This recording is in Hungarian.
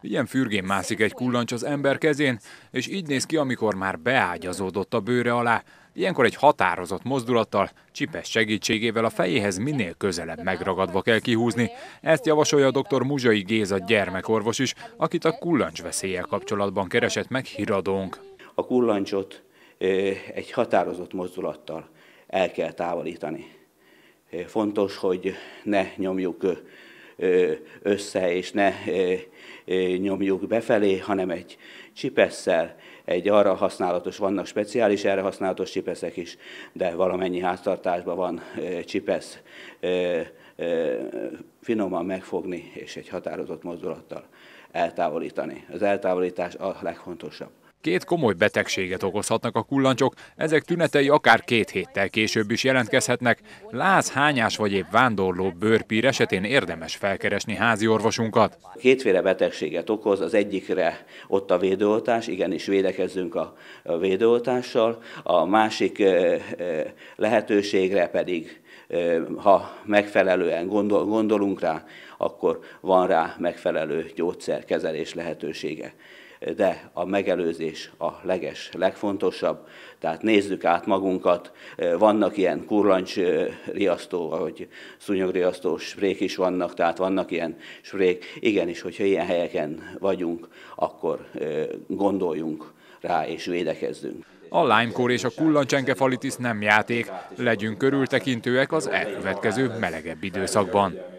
Ilyen fürgén mászik egy kullancs az ember kezén, és így néz ki, amikor már beágyazódott a bőre alá. Ilyenkor egy határozott mozdulattal, csipes segítségével a fejéhez minél közelebb megragadva kell kihúzni. Ezt javasolja a dr. Muzsai Géza gyermekorvos is, akit a kullancs veszélye kapcsolatban keresett meg híradónk. A kullancsot egy határozott mozdulattal el kell távolítani. Fontos, hogy ne nyomjuk össze, és ne nyomjuk befelé, hanem egy csipesszel, egy arra használatos, vannak speciális erre használatos csipeszek is, de valamennyi háztartásban van csipesz, finoman megfogni és egy határozott mozdulattal eltávolítani. Az eltávolítás a legfontosabb. Két komoly betegséget okozhatnak a kullancsok, ezek tünetei akár két héttel később is jelentkezhetnek. Láz, hányás vagy épp vándorló bőrpír esetén érdemes felkeresni házi orvosunkat. Kétféle betegséget okoz, az egyikre ott a védőoltás, igenis védekezzünk a védőoltással, a másik lehetőségre pedig ha megfelelően gondol, gondolunk rá, akkor van rá megfelelő gyógyszerkezelés lehetősége de a megelőzés a leges, legfontosabb. Tehát nézzük át magunkat, vannak ilyen kurlancs riasztó, ahogy szúnyogriasztó sprék is vannak, tehát vannak ilyen sprék. Igenis, hogyha ilyen helyeken vagyunk, akkor gondoljunk rá és védekezzünk. A lánykor és a kullancsengefalitis nem játék, legyünk körültekintőek az elkövetkező melegebb időszakban.